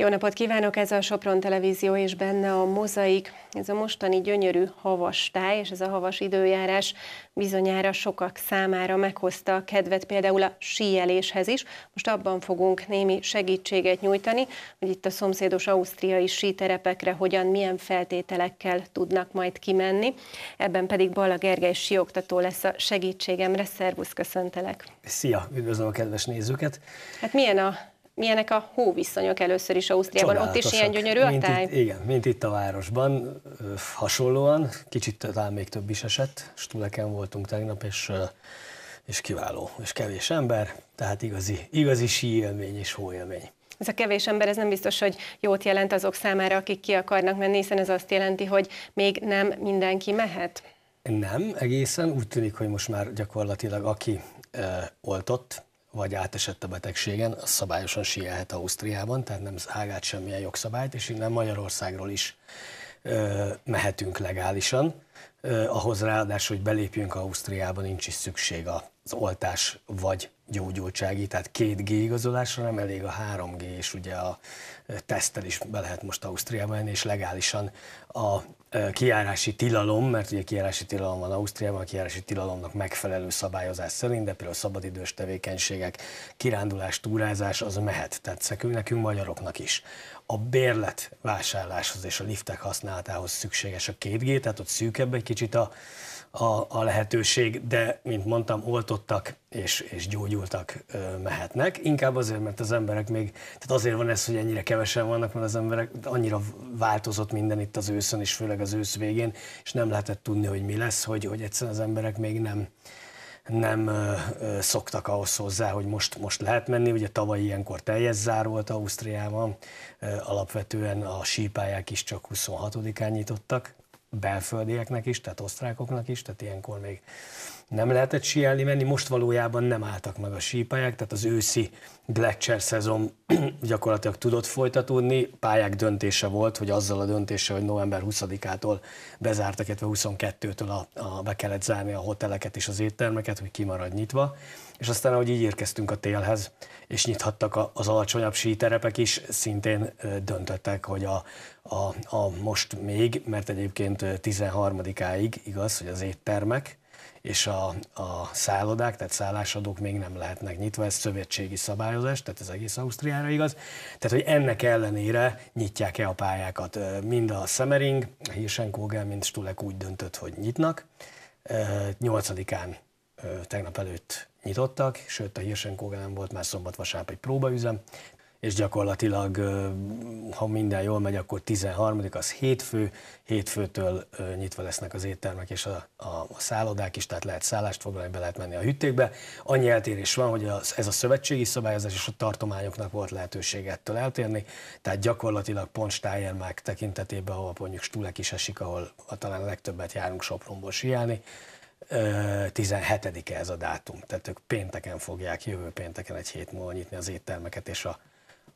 Jó napot kívánok, ez a Sopron Televízió és benne a mozaik. Ez a mostani gyönyörű havas táj és ez a havas időjárás bizonyára sokak számára meghozta a kedvet például a síeléshez is. Most abban fogunk némi segítséget nyújtani, hogy itt a szomszédos ausztriai síterepekre hogyan, milyen feltételekkel tudnak majd kimenni. Ebben pedig Bala Gergely síoktató lesz a segítségemre. Szervusz, köszöntelek! Szia, üdvözlöm a kedves nézőket! Hát milyen a milyenek a hóviszonyok először is Ausztriában? Ott is ilyen gyönyörű a táj? Mint itt, igen, mint itt a városban, hasonlóan, kicsit talán még több is esett, Stuleken voltunk tegnap, és, és kiváló, és kevés ember, tehát igazi, igazi síélmény és hóélmény. Ez a kevés ember, ez nem biztos, hogy jót jelent azok számára, akik ki akarnak menni, hiszen ez azt jelenti, hogy még nem mindenki mehet? Nem, egészen. Úgy tűnik, hogy most már gyakorlatilag aki e, oltott, vagy átesett a betegségen, az szabályosan sielhet Ausztriában, tehát nem ágát semmilyen jogszabályt, és innen Magyarországról is ö, mehetünk legálisan. Ö, ahhoz ráadásul, hogy belépjünk Ausztriában, nincs is szükség az oltás vagy gyógyultsági, tehát két G igazolásra nem elég a 3G, és ugye a tesztel is be lehet most Ausztriában, és legálisan a kiárási tilalom, mert ugye kiárási tilalom van Ausztriában, a kiárási tilalomnak megfelelő szabályozás szerint, de például szabadidős tevékenységek, kirándulás, túrázás, az mehet, tehát nekünk magyaroknak is. A bérlet vásárláshoz és a liftek használatához szükséges a 2G, tehát ott szűkebb egy kicsit a, a, a lehetőség, de, mint mondtam, oltottak és, és gyógyultak ö, mehetnek. Inkább azért, mert az emberek még, tehát azért van ez, hogy ennyire kevesen vannak, mert az emberek annyira változott minden itt az őszön, és főleg az ősz végén, és nem lehetett tudni, hogy mi lesz, hogy, hogy egyszerűen az emberek még nem, nem ö, ö, szoktak ahhoz hozzá, hogy most, most lehet menni. Ugye tavaly ilyenkor teljes zár volt Ausztriában, ö, alapvetően a sípályák is csak 26-án nyitottak, belföldieknek is, tehát osztrákoknak is, tehát ilyenkor még nem lehetett síelni menni, most valójában nem álltak meg a sípályák, tehát az őszi Gletscher szezon gyakorlatilag tudott folytatódni, pályák döntése volt, hogy azzal a döntése, hogy november 20-ától bezártak, illetve 22-től a, a, be kellett zárni a hoteleket és az éttermeket, hogy kimarad nyitva, és aztán ahogy így érkeztünk a télhez, és nyithattak az alacsonyabb síterepek is, szintén döntöttek, hogy a, a, a most még, mert egyébként 13-áig igaz, hogy az éttermek és a, a szállodák, tehát szállásadók még nem lehetnek nyitva, ez szövetségi szabályozás, tehát ez egész Ausztriára igaz. Tehát, hogy ennek ellenére nyitják-e a pályákat. Mind a Semmering, Hirschenkogel, mind Stulek úgy döntött, hogy nyitnak. 8-án tegnap előtt nyitottak, sőt a Hirsenkogán volt már szombat-vasárnap egy próbaüzem, és gyakorlatilag, ha minden jól megy, akkor 13 az hétfő, hétfőtől nyitva lesznek az éttermek és a, a, a szállodák is, tehát lehet szállást foglalni, be lehet menni a hűtékbe. Annyi eltérés van, hogy az, ez a szövetségi szabályozás és a tartományoknak volt lehetőség ettől eltérni, tehát gyakorlatilag pont Steiermark tekintetében, ahol mondjuk Stulek is esik, ahol a talán a legtöbbet járunk Sopronból siálni, 17-e ez a dátum, tehát ők pénteken fogják, jövő pénteken egy hét múlva nyitni az éttermeket és a,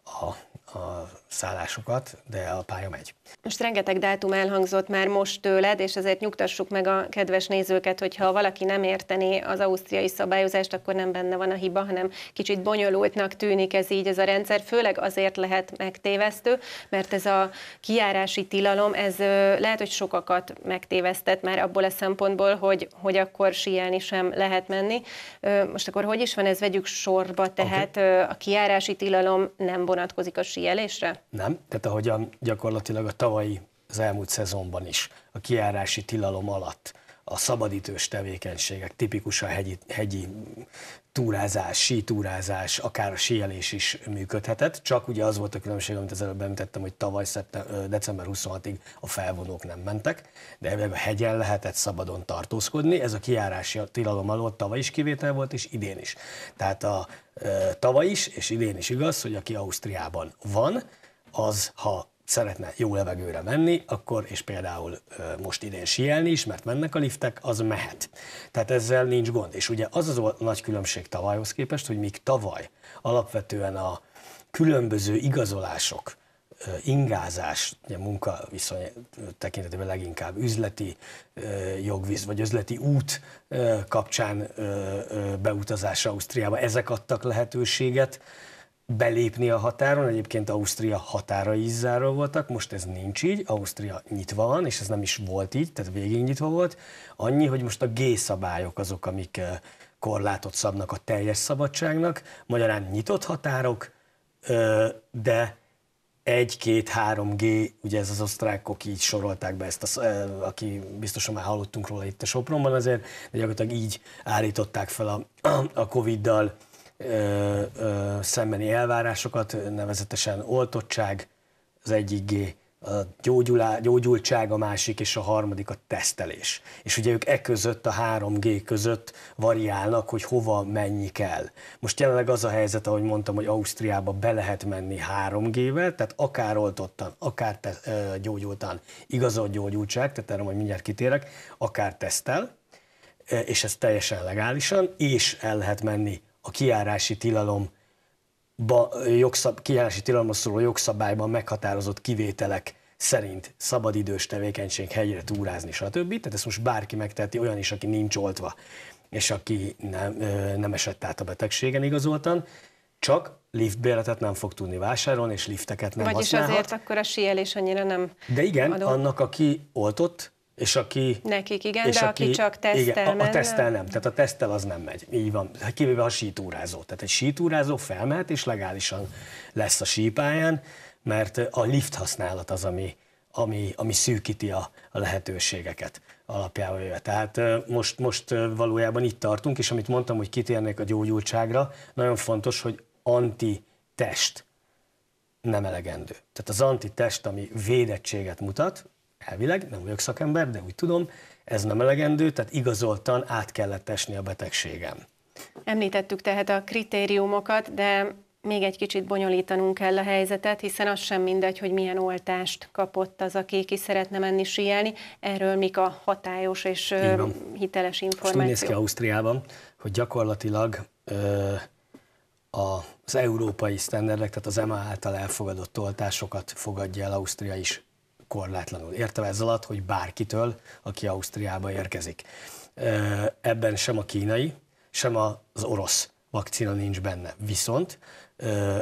a a szállásukat, de a pálya megy. Most rengeteg dátum elhangzott már most tőled, és ezért nyugtassuk meg a kedves nézőket, hogy ha valaki nem értené az ausztriai szabályozást, akkor nem benne van a hiba, hanem kicsit bonyolultnak tűnik ez így ez a rendszer, főleg azért lehet megtévesztő, mert ez a kiárási tilalom, ez lehet, hogy sokakat megtévesztett már abból a szempontból, hogy, hogy akkor síelni sem lehet menni. Most akkor hogy is van ez, vegyük sorba, tehát okay. a kiárási tilalom nem vonatkozik a síelni figyelésre? Nem, tehát ahogyan gyakorlatilag a tavalyi, az elmúlt szezonban is, a kiárási tilalom alatt a szabadítős tevékenységek, tipikus a hegyi, hegyi túrázás, sítúrázás, akár a síelés is működhetett, csak ugye az volt a különbség, amit az előbb említettem, hogy tavaly december 26-ig a felvonók nem mentek, de a hegyen lehetett szabadon tartózkodni, ez a kiárási tilalom alatt tavaly is kivétel volt, és idén is. Tehát a tavaly is, és idén is igaz, hogy aki Ausztriában van, az, ha szeretne jó levegőre menni, akkor, és például most idén sielni is, mert mennek a liftek, az mehet. Tehát ezzel nincs gond. És ugye az az a nagy különbség tavalyhoz képest, hogy míg tavaly alapvetően a különböző igazolások, ingázás, ugye viszony tekintetében leginkább üzleti jogvíz vagy üzleti út kapcsán beutazása Ausztriába, ezek adtak lehetőséget, belépni a határon, egyébként Ausztria határai is zárva voltak, most ez nincs így, Ausztria nyitva van, és ez nem is volt így, tehát végig nyitva volt, annyi, hogy most a G szabályok azok, amik korlátot szabnak a teljes szabadságnak, magyarán nyitott határok, de 1, 2, 3 G, ugye ez az osztrákok így sorolták be ezt, a, aki biztosan már hallottunk róla itt a Sopronban azért, de gyakorlatilag így állították fel a, a Covid-dal ö, ö, szembeni elvárásokat, nevezetesen oltottság az egyik G, a gyógyulá, gyógyultság a másik, és a harmadik a tesztelés. És ugye ők e között, a 3G között variálnak, hogy hova mennyi kell. Most jelenleg az a helyzet, ahogy mondtam, hogy Ausztriába be lehet menni 3G-vel, tehát akár oltottan, akár te, ö, gyógyultan, igazolt gyógyultság, tehát erre majd mindjárt kitérek, akár tesztel, és ez teljesen legálisan, és el lehet menni a kiárási tilalom jogszab, kiárási tilalomra szóló jogszabályban meghatározott kivételek szerint szabadidős tevékenység, helyre túrázni, stb. Tehát ezt most bárki megteheti, olyan is, aki nincs oltva, és aki nem, nem esett át a betegségen igazoltan, csak liftbéletet nem fog tudni vásárolni, és lifteket nem Vagyis használhat. Vagyis azért akkor a síelés annyira nem De igen, adó. annak, aki oltott, és aki, Nekik, igen, és de aki, aki csak tesztel igen, a, a tesztel nem, tehát a tesztel az nem megy. Így van, hát kivéve a sítúrázó. Tehát egy sítúrázó felmehet, és legálisan lesz a sípáján, mert a lift használat az, ami, ami, ami szűkíti a, a lehetőségeket alapjával jöve. Tehát most, most valójában itt tartunk, és amit mondtam, hogy kitérnek a gyógyultságra, nagyon fontos, hogy antitest nem elegendő. Tehát az antitest, ami védettséget mutat, Elvileg, nem vagyok szakember, de úgy tudom, ez nem elegendő, tehát igazoltan át kellett esni a betegségem. Említettük tehát a kritériumokat, de még egy kicsit bonyolítanunk kell a helyzetet, hiszen az sem mindegy, hogy milyen oltást kapott az, aki ki szeretne menni síelni. Erről mik a hatályos és hiteles információ? úgy néz ki Ausztriában, hogy gyakorlatilag ö, az európai sztenderdek, tehát az EMA által elfogadott oltásokat fogadja el Ausztria is korlátlanul. Értem ez alatt, hogy bárkitől, aki Ausztriába érkezik. Ebben sem a kínai, sem az orosz vakcina nincs benne. Viszont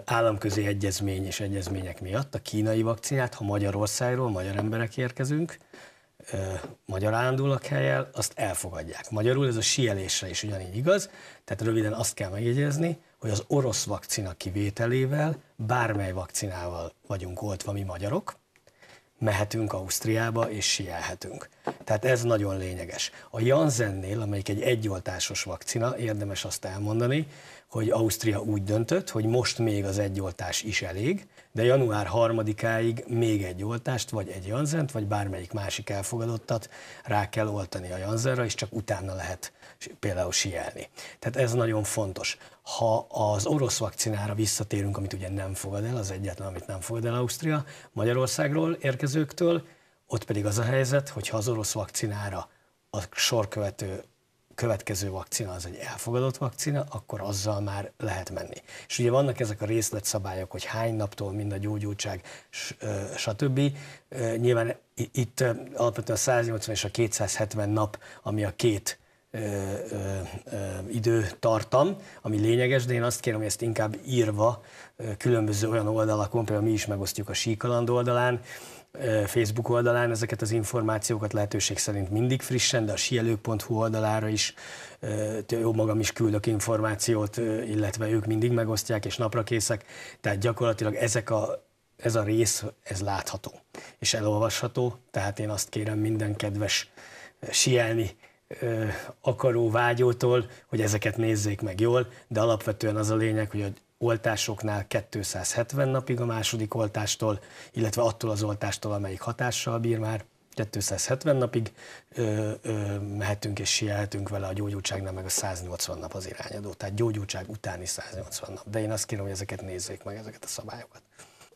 államközi egyezmény és egyezmények miatt a kínai vakcinát, ha Magyarországról magyar emberek érkezünk, magyar állandó helyel, azt elfogadják. Magyarul ez a sielésre is ugyanígy igaz, tehát röviden azt kell megjegyezni, hogy az orosz vakcina kivételével bármely vakcinával vagyunk oltva mi magyarok, mehetünk Ausztriába és sielhetünk. Tehát ez nagyon lényeges. A Janssennél, amelyik egy egyoltásos vakcina, érdemes azt elmondani, hogy Ausztria úgy döntött, hogy most még az egyoltás is elég, de január 3-áig még egy oltást, vagy egy Janzent, vagy bármelyik másik elfogadottat rá kell oltani a Janzenra, és csak utána lehet például sielni. Tehát ez nagyon fontos. Ha az orosz vakcinára visszatérünk, amit ugye nem fogad el, az egyetlen, amit nem fogad el Ausztria, Magyarországról érkezőktől, ott pedig az a helyzet, hogy ha az orosz vakcinára a sorkövető következő vakcina az egy elfogadott vakcina, akkor azzal már lehet menni. És ugye vannak ezek a részletszabályok, hogy hány naptól mind a gyógyultság, stb. Nyilván itt alapvetően a 180 és a 270 nap, ami a két ö, ö, ö, ami lényeges, de én azt kérem, hogy ezt inkább írva különböző olyan oldalakon, például mi is megosztjuk a síkaland oldalán, Facebook oldalán ezeket az információkat lehetőség szerint mindig frissen, de a sielő.hu oldalára is jó magam is küldök információt, illetve ők mindig megosztják és naprakészek, tehát gyakorlatilag ezek a, ez a rész, ez látható és elolvasható, tehát én azt kérem minden kedves sielni akaró vágyótól, hogy ezeket nézzék meg jól, de alapvetően az a lényeg, hogy oltásoknál 270 napig a második oltástól, illetve attól az oltástól, amelyik hatással bír már, 270 napig ö, ö, mehetünk és sielhetünk vele a gyógyultságnál, meg a 180 nap az irányadó, tehát gyógyultság utáni 180 nap. De én azt kérem, hogy ezeket nézzék meg, ezeket a szabályokat.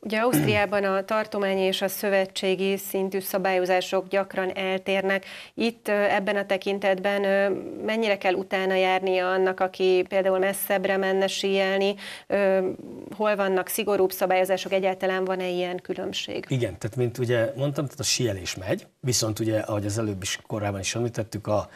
Ugye Ausztriában a tartományi és a szövetségi szintű szabályozások gyakran eltérnek. Itt ebben a tekintetben mennyire kell utána járnia annak, aki például messzebbre menne síelni, hol vannak szigorúbb szabályozások, egyáltalán van-e ilyen különbség? Igen, tehát mint ugye mondtam, tehát a síelés megy, viszont ugye, ahogy az előbb is korábban is említettük, a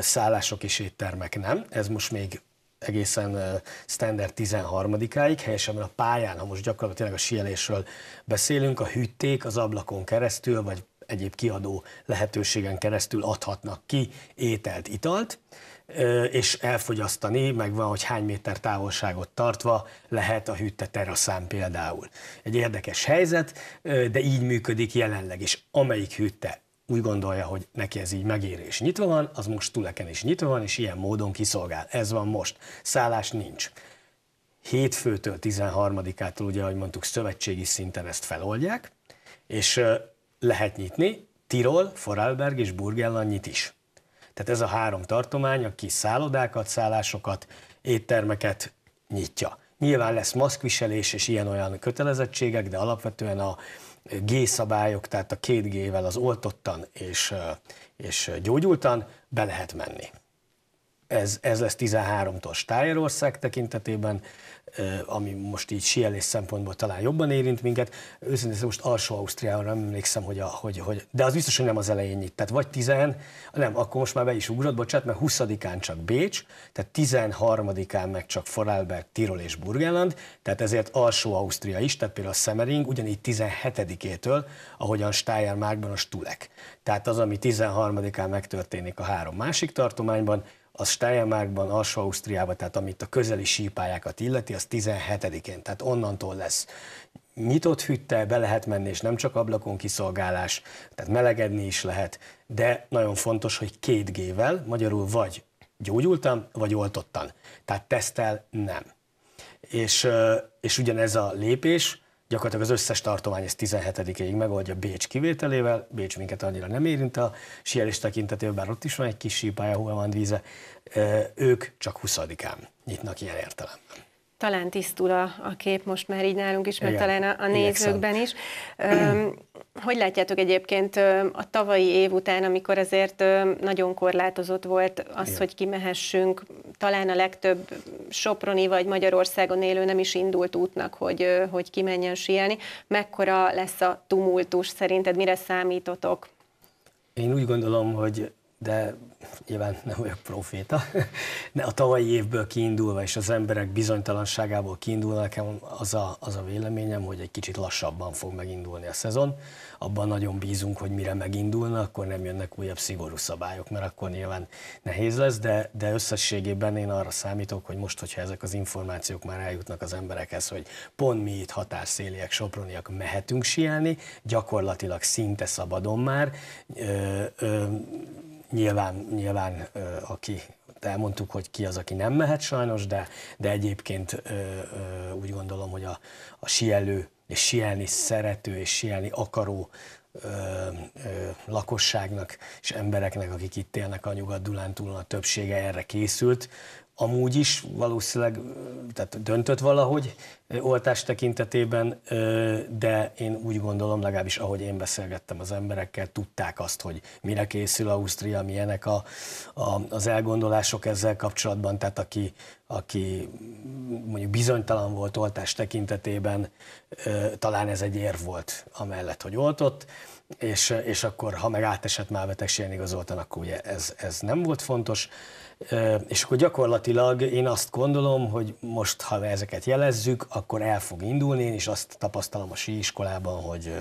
szállások és éttermek nem. Ez most még egészen standard 13-áig, helyesen a pályán, ha most gyakorlatilag a sielésről beszélünk, a hűték az ablakon keresztül, vagy egyéb kiadó lehetőségen keresztül adhatnak ki ételt, italt, és elfogyasztani, meg van, hogy hány méter távolságot tartva lehet a hűtte teraszán például. Egy érdekes helyzet, de így működik jelenleg is. Amelyik hűtte úgy gondolja, hogy neki ez így megéri és nyitva van, az most tuleken is nyitva van, és ilyen módon kiszolgál. Ez van most. Szállás nincs. Hétfőtől 13-ától, ugye, ahogy mondtuk, szövetségi szinten ezt feloldják, és lehet nyitni, Tirol, Foralberg és Burgenland nyit is. Tehát ez a három tartomány, aki szállodákat, szállásokat, éttermeket nyitja. Nyilván lesz maszkviselés és ilyen-olyan kötelezettségek, de alapvetően a, G-szabályok, tehát a két G-vel az oltottan és, és gyógyultan be lehet menni. Ez, ez lesz 13-tól Stájerország tekintetében, ami most így sielés szempontból talán jobban érint minket. Őszintén szóval most alsó Ausztriára nem emlékszem, hogy, a, hogy, hogy, de az biztos, hogy nem az elején nyit. Tehát vagy 10, nem, akkor most már be is ugrott, bocsánat, mert 20-án csak Bécs, tehát 13-án meg csak Foralberg, Tirol és Burgenland, tehát ezért alsó Ausztria is, tehát például a Semmering, ugyanígy 17-től, ahogyan Steiermarkban a Stulek. Tehát az, ami 13-án megtörténik a három másik tartományban, az Steiermarkban, Alsó-Ausztriában, tehát amit a közeli sípályákat illeti, az 17-én, tehát onnantól lesz nyitott hütte, be lehet menni, és nem csak ablakon kiszolgálás, tehát melegedni is lehet, de nagyon fontos, hogy két G-vel, magyarul vagy gyógyultam, vagy oltottan. Tehát tesztel nem. És, és ugyanez a lépés, gyakorlatilag az összes tartomány ezt 17-ig megoldja Bécs kivételével, Bécs minket annyira nem érint a sielés tekintetében, bár ott is van egy kis sípája, hova van víze, ők csak 20-án nyitnak ilyen értelemben talán tisztul a, a kép most már így nálunk is, meg Igen, talán a, a nézőkben is. hogy látjátok egyébként a tavalyi év után, amikor azért nagyon korlátozott volt az, Igen. hogy kimehessünk, talán a legtöbb Soproni vagy Magyarországon élő nem is indult útnak, hogy, hogy kimenjen síelni. Mekkora lesz a tumultus szerinted, mire számítotok? Én úgy gondolom, hogy de nyilván nem vagyok proféta, de a tavalyi évből kiindulva és az emberek bizonytalanságából kiindulva nekem az a, az a véleményem, hogy egy kicsit lassabban fog megindulni a szezon. Abban nagyon bízunk, hogy mire megindulna, akkor nem jönnek újabb szigorú szabályok, mert akkor nyilván nehéz lesz, de, de összességében én arra számítok, hogy most, hogyha ezek az információk már eljutnak az emberekhez, hogy pont mi itt határszéliek, soproniak mehetünk sielni, gyakorlatilag szinte szabadon már, ö, ö, Nyilván, nyilván aki elmondtuk, hogy ki az, aki nem mehet sajnos, de, de egyébként ö, ö, úgy gondolom, hogy a, a sielő és sielni szerető és sielni akaró ö, ö, lakosságnak és embereknek, akik itt élnek a nyugat a többsége erre készült, amúgy is valószínűleg tehát döntött valahogy oltás tekintetében, de én úgy gondolom, legalábbis ahogy én beszélgettem az emberekkel, tudták azt, hogy mire készül Ausztria, milyenek a, a, az elgondolások ezzel kapcsolatban, tehát aki, aki mondjuk bizonytalan volt oltás tekintetében, talán ez egy ér volt amellett, hogy oltott, és, és akkor, ha meg átesett már betegségen igazoltan, akkor ugye ez, ez nem volt fontos. És akkor gyakorlatilag én azt gondolom, hogy most, ha ezeket jelezzük, akkor el fog indulni, és azt tapasztalom a sí iskolában, hogy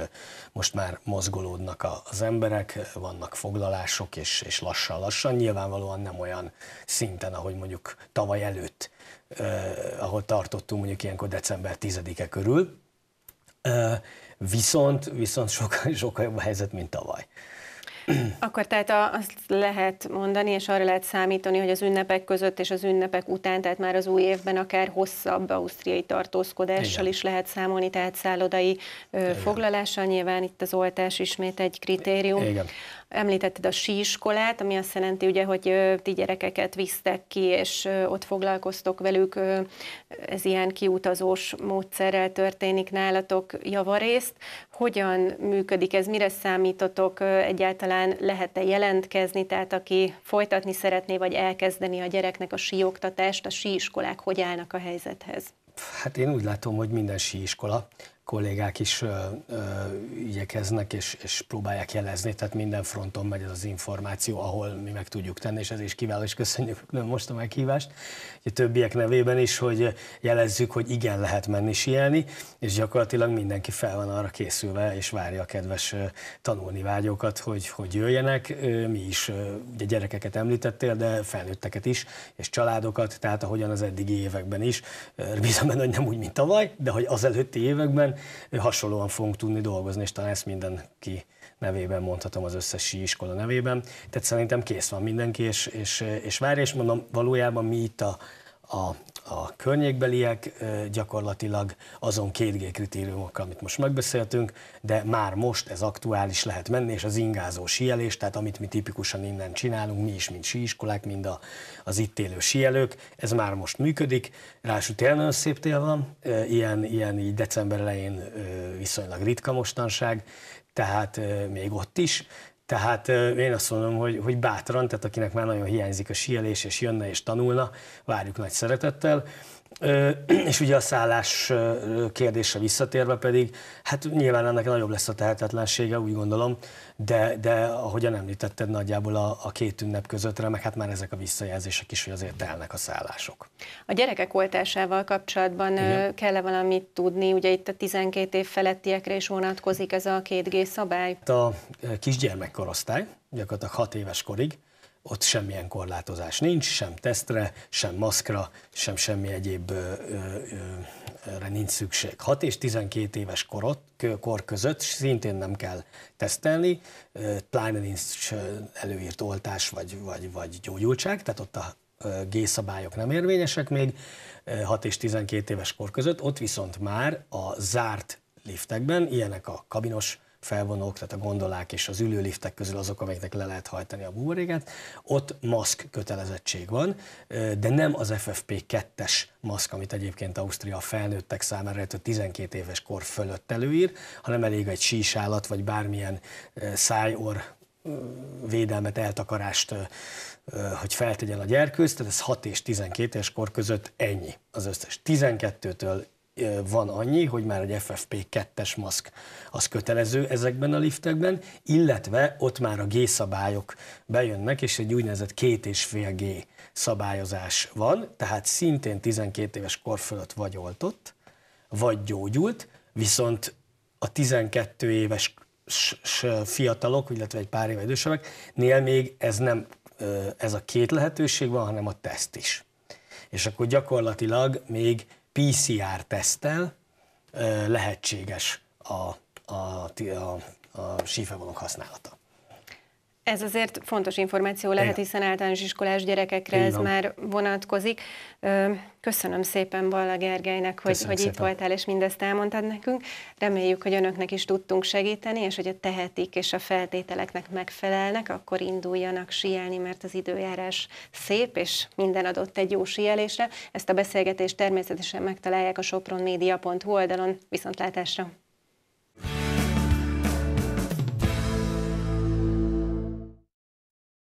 most már mozgolódnak az emberek, vannak foglalások, és, és lassan-lassan, nyilvánvalóan nem olyan szinten, ahogy mondjuk tavaly előtt, ahol tartottunk mondjuk ilyenkor december 10-e körül, viszont, viszont sokkal, sokkal jobb a helyzet, mint tavaly. Akkor tehát azt lehet mondani, és arra lehet számítani, hogy az ünnepek között és az ünnepek után, tehát már az új évben akár hosszabb ausztriai tartózkodással Igen. is lehet számolni, tehát szállodai Igen. foglalással, nyilván itt az oltás ismét egy kritérium. Igen. Említetted a síiskolát, ami azt jelenti, ugye, hogy ti gyerekeket visztek ki, és ott foglalkoztok velük, ez ilyen kiutazós módszerrel történik nálatok javarészt. Hogyan működik ez, mire számítotok, egyáltalán lehet-e jelentkezni, tehát aki folytatni szeretné, vagy elkezdeni a gyereknek a síoktatást, a síiskolák hogy állnak a helyzethez? Hát én úgy látom, hogy minden síiskola kollégák is ö, ö, igyekeznek és, és próbálják jelezni, tehát minden fronton megy ez az információ, ahol mi meg tudjuk tenni, és ez is kiváló, és köszönjük most a meghívást, a többiek nevében is, hogy jelezzük, hogy igen, lehet menni sielni, és gyakorlatilag mindenki fel van arra készülve, és várja a kedves tanulni vágyókat, hogy, hogy jöjjenek, mi is, ugye gyerekeket említettél, de felnőtteket is, és családokat, tehát ahogyan az eddigi években is, bízom benne, hogy nem úgy, mint tavaly, de hogy az előtti években hasonlóan fogunk tudni dolgozni, és talán ezt mindenki nevében mondhatom az összes sí iskola nevében. Tehát szerintem kész van mindenki, és, és, és várja, és mondom, valójában mi itt a, a a környékbeliek gyakorlatilag azon 2G kritériumokkal, amit most megbeszéltünk, de már most ez aktuális lehet menni, és az ingázó síelés, tehát amit mi tipikusan innen csinálunk, mi is, mint síiskolák, mind a, az itt élő síelők, ez már most működik. Ráadásul tényleg nagyon szép tél van, ilyen, ilyen így december elején viszonylag ritka mostanság, tehát még ott is, tehát én azt mondom, hogy, hogy bátran, tehát akinek már nagyon hiányzik a síelés, és jönne és tanulna, várjuk nagy szeretettel. És ugye a szállás kérdése visszatérve pedig, hát nyilván ennek nagyobb lesz a tehetetlensége, úgy gondolom, de, de ahogyan említetted, nagyjából a, a két ünnep közöttre, meg hát már ezek a visszajelzések is, hogy azért telnek a szállások. A gyerekek oltásával kapcsolatban Igen. kell valamit tudni, ugye itt a 12 év felettiekre is vonatkozik ez a 2G szabály? Hát a kisgyermekkorosztály, gyakorlatilag 6 éves korig, ott semmilyen korlátozás nincs, sem tesztre, sem maszkra, sem semmi egyéb nincs szükség. 6 és 12 éves korot, kor között szintén nem kell tesztelni, pláne nincs előírt oltás vagy, vagy, vagy gyógyultság, tehát ott a G szabályok nem érvényesek még 6 és 12 éves kor között, ott viszont már a zárt liftekben, ilyenek a kabinos felvonók, tehát a gondolák és az ülőliftek közül azok, amelyeknek le lehet hajtani a buborékát, ott maszk kötelezettség van, de nem az FFP2-es maszk, amit egyébként Ausztria a felnőttek számára, illetve 12 éves kor fölött előír, hanem elég egy sísállat, vagy bármilyen szájor védelmet, eltakarást, hogy feltegyen a gyerkőz, tehát ez 6 és 12 éves kor között ennyi az összes. 12-től van annyi, hogy már egy FFP2-es maszk az kötelező ezekben a liftekben, illetve ott már a G szabályok bejönnek, és egy úgynevezett két és fél G szabályozás van, tehát szintén 12 éves kor fölött vagy oltott, vagy gyógyult, viszont a 12 éves fiatalok, illetve egy pár éve nél még ez nem ez a két lehetőség van, hanem a teszt is. És akkor gyakorlatilag még pcr tesztel lehetséges a, a, a, a sífevonok használata. Ez azért fontos információ lehet, hiszen általános iskolás gyerekekre Igen. ez már vonatkozik. Köszönöm szépen Balla Gergelynek, hogy, hogy itt voltál és mindezt elmondtad nekünk. Reméljük, hogy önöknek is tudtunk segíteni, és hogy a tehetik és a feltételeknek megfelelnek, akkor induljanak síelni, mert az időjárás szép, és minden adott egy jó síelésre. Ezt a beszélgetést természetesen megtalálják a sopronmedia.hu oldalon. Viszontlátásra!